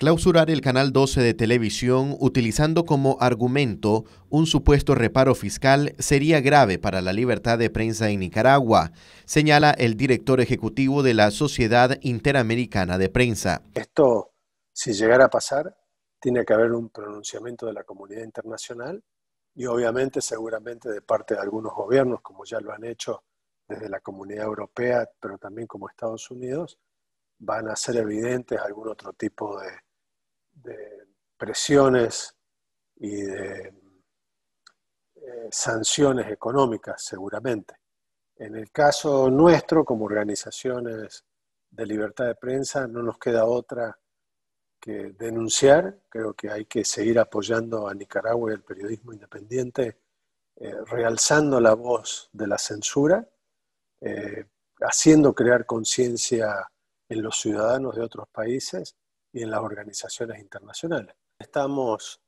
clausurar el Canal 12 de televisión utilizando como argumento un supuesto reparo fiscal sería grave para la libertad de prensa en Nicaragua, señala el director ejecutivo de la Sociedad Interamericana de Prensa. Esto, si llegara a pasar, tiene que haber un pronunciamiento de la comunidad internacional y obviamente seguramente de parte de algunos gobiernos, como ya lo han hecho desde la comunidad europea, pero también como Estados Unidos, van a ser evidentes algún otro tipo de, de presiones y de eh, sanciones económicas, seguramente. En el caso nuestro, como organizaciones de libertad de prensa, no nos queda otra que denunciar. Creo que hay que seguir apoyando a Nicaragua y al periodismo independiente, eh, realzando la voz de la censura, eh, haciendo crear conciencia en los ciudadanos de otros países y en las organizaciones internacionales. Estamos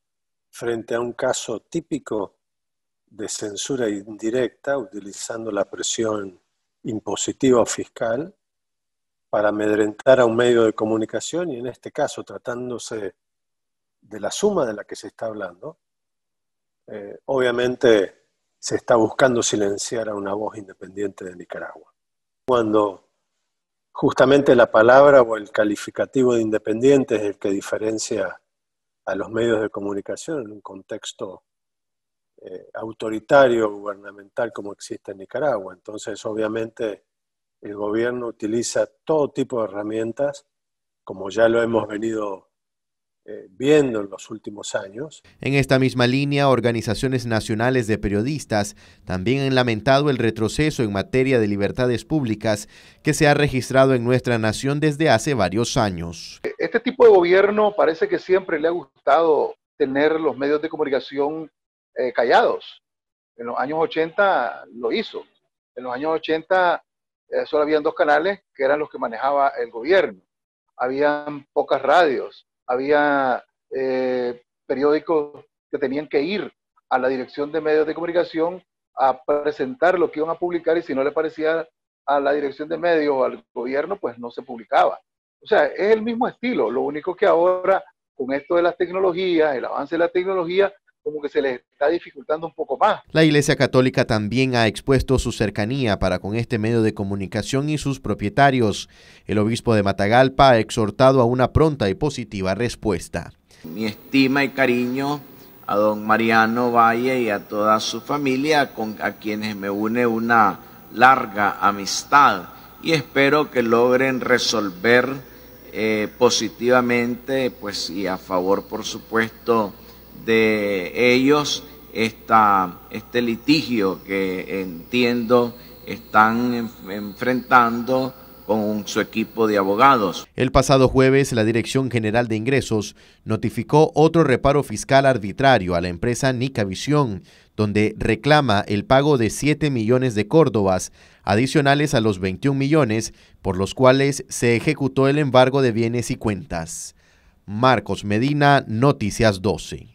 frente a un caso típico de censura indirecta, utilizando la presión impositiva o fiscal para amedrentar a un medio de comunicación y en este caso, tratándose de la suma de la que se está hablando, eh, obviamente se está buscando silenciar a una voz independiente de Nicaragua. Cuando justamente la palabra o el calificativo de independiente es el que diferencia a los medios de comunicación en un contexto eh, autoritario gubernamental como existe en Nicaragua. Entonces, obviamente, el gobierno utiliza todo tipo de herramientas, como ya lo hemos venido eh, viendo en los últimos años. En esta misma línea, organizaciones nacionales de periodistas también han lamentado el retroceso en materia de libertades públicas que se ha registrado en nuestra nación desde hace varios años. Este tipo de gobierno parece que siempre le ha gustado tener los medios de comunicación eh, callados. En los años 80 lo hizo. En los años 80 eh, solo habían dos canales que eran los que manejaba el gobierno. Habían pocas radios había eh, periódicos que tenían que ir a la dirección de medios de comunicación a presentar lo que iban a publicar y si no le parecía a la dirección de medios o al gobierno, pues no se publicaba. O sea, es el mismo estilo, lo único que ahora con esto de las tecnologías, el avance de la tecnología, como que se les está dificultando un poco más. La Iglesia Católica también ha expuesto su cercanía para con este medio de comunicación y sus propietarios. El obispo de Matagalpa ha exhortado a una pronta y positiva respuesta. Mi estima y cariño a don Mariano Valle y a toda su familia, a quienes me une una larga amistad y espero que logren resolver eh, positivamente, pues y a favor, por supuesto, de ellos está este litigio que entiendo están enfrentando con su equipo de abogados. El pasado jueves, la Dirección General de Ingresos notificó otro reparo fiscal arbitrario a la empresa Nicavisión, donde reclama el pago de 7 millones de córdobas, adicionales a los 21 millones por los cuales se ejecutó el embargo de bienes y cuentas. Marcos Medina, Noticias 12.